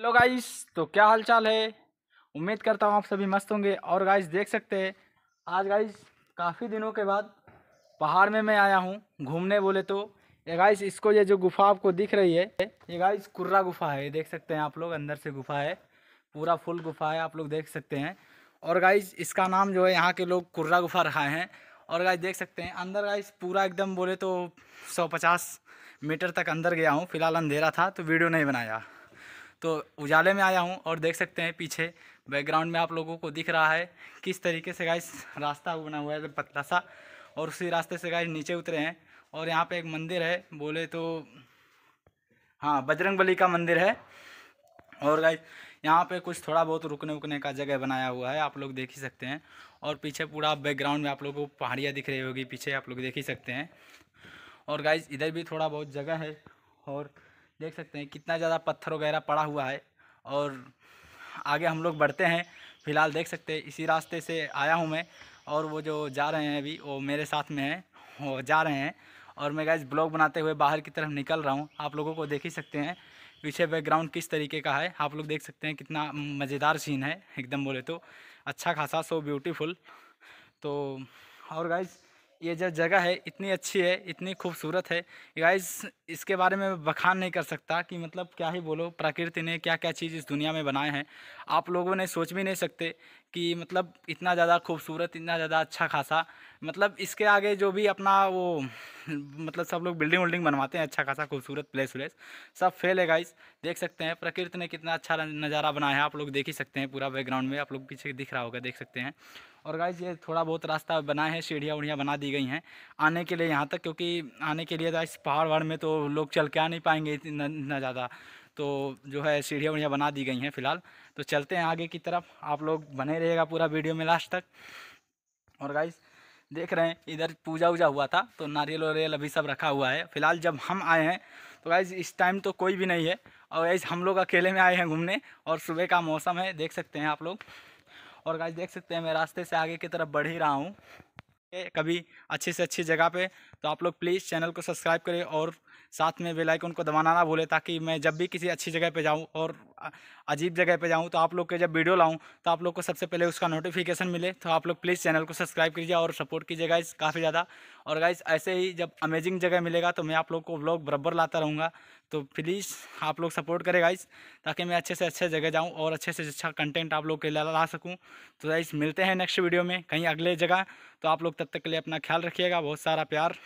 hello guys तो क्या हालचाल है उम्मीद करता हूँ आप सभी मस्त होंगे और गाइस देख सकते हैं आज गाइस काफ़ी दिनों के बाद पहाड़ में मैं आया हूँ घूमने बोले तो ये गाइस इसको ये जो गुफा आपको दिख रही है ये गाइस कुर्रा गुफा है देख सकते हैं आप लोग अंदर से गुफा है पूरा फुल गुफा है आप लोग देख सकते हैं और गाइस इसका नाम जो है यहाँ के लोग कुर्रा गुफा रखा है और गाइस देख सकते हैं अंदर गाइस पूरा एकदम बोले तो सौ पचास मीटर तक अंदर गया हूँ फिलहाल अंधेरा था तो वीडियो नहीं बनाया तो उजाले में आया हूँ और देख सकते हैं पीछे बैकग्राउंड में आप लोगों को दिख रहा है किस तरीके से गाइस रास्ता बना हुआ है पतला सा और उसी रास्ते से गाइस नीचे उतरे हैं और यहाँ पे एक मंदिर है बोले तो हाँ बजरंग का मंदिर है और गाइस यहाँ पे कुछ थोड़ा बहुत रुकने उकने का जगह बनाया हुआ है आप लोग देख ही सकते हैं और पीछे पूरा बैकग्राउंड में आप लोगों को पहाड़ियाँ दिख रही होगी पीछे आप लोग देख ही सकते हैं और गाइज इधर भी थोड़ा बहुत जगह है और देख सकते हैं कितना ज़्यादा पत्थर वगैरह पड़ा हुआ है और आगे हम लोग बढ़ते हैं फ़िलहाल देख सकते हैं इसी रास्ते से आया हूँ मैं और वो जो जा रहे हैं अभी वो मेरे साथ में है वो जा रहे हैं और मैं गैस ब्लॉग बनाते हुए बाहर की तरफ निकल रहा हूँ आप लोगों को देख ही सकते हैं पीछे बैकग्राउंड किस तरीके का है आप लोग देख सकते हैं कितना मज़ेदार सीन है एकदम बोले तो अच्छा खासा सो ब्यूटीफुल तो और गाइज़ ये जो जगह है इतनी अच्छी है इतनी खूबसूरत है गाइस इसके बारे में बखान नहीं कर सकता कि मतलब क्या ही बोलो प्रकृति ने क्या क्या चीज़ इस दुनिया में बनाए हैं आप लोगों ने सोच भी नहीं सकते कि मतलब इतना ज़्यादा खूबसूरत इतना ज़्यादा अच्छा खासा मतलब इसके आगे जो भी अपना वो मतलब सब लोग बिल्डिंग वल्डिंग बनवाते हैं अच्छा खासा खूबसूरत प्लेस व्लेस सब फेल है गाइस देख सकते हैं प्रकृति ने कितना अच्छा नज़ारा बनाया है आप लोग देख ही सकते हैं पूरा बैकग्राउंड में आप लोग पीछे दिख रहा होगा देख सकते हैं और गाइज ये थोड़ा बहुत रास्ता बनाए हैं सीढ़ियाँ उढ़ियाँ बना दी गई हैं आने के लिए यहाँ तक क्योंकि आने के लिए गाइस पहाड़ वहाड़ में तो लोग चल के आ नहीं पाएंगे इतना ज़्यादा तो जो है सीढ़ियाँ उढ़ियाँ बना दी गई हैं फिलहाल तो चलते हैं आगे की तरफ आप लोग बने रहेगा पूरा वीडियो में लास्ट तक और गाइज़ देख रहे हैं इधर पूजा उजा हुआ था तो नारियल वारियल अभी सब रखा हुआ है फिलहाल जब हम आए हैं तो गाइज इस टाइम तो कोई भी नहीं है और गाइज हम लोग अकेले में आए हैं घूमने और सुबह का मौसम है देख सकते हैं आप लोग और गाइज देख सकते हैं मैं रास्ते से आगे की तरफ बढ़ ही रहा हूँ कभी अच्छे से अच्छी जगह पे तो आप लोग प्लीज़ चैनल को सब्सक्राइब करें और साथ में बेल आइकन को दबाना ना भूलें ताकि मैं जब भी किसी अच्छी जगह पे जाऊँ और अजीब जगह पे जाऊँ तो आप लोग के जब वीडियो लाऊँ तो आप लोग को सबसे पहले उसका नोटिफिकेशन मिले तो आप लोग प्लीज़ चैनल को सब्सक्राइब कीजिए और सपोर्ट कीजिए गाइज काफ़ी ज़्यादा और गाइज ऐसे ही जब अमेजिंग जगह मिलेगा तो मैं आप लोग को ब्लॉग बराबर लाता रहूँगा तो प्लीज़ आप लोग सपोर्ट करें गाइज ताकि मैं अच्छे से अच्छे जगह जाऊँ और अच्छे से अच्छा कंटेंट आप लोग के लिए ला सकूँ तो गाइज मिलते हैं नेक्स्ट वीडियो में कहीं अगले जगह तो आप लोग तब तक के लिए अपना ख्याल रखिएगा बहुत सारा प्यार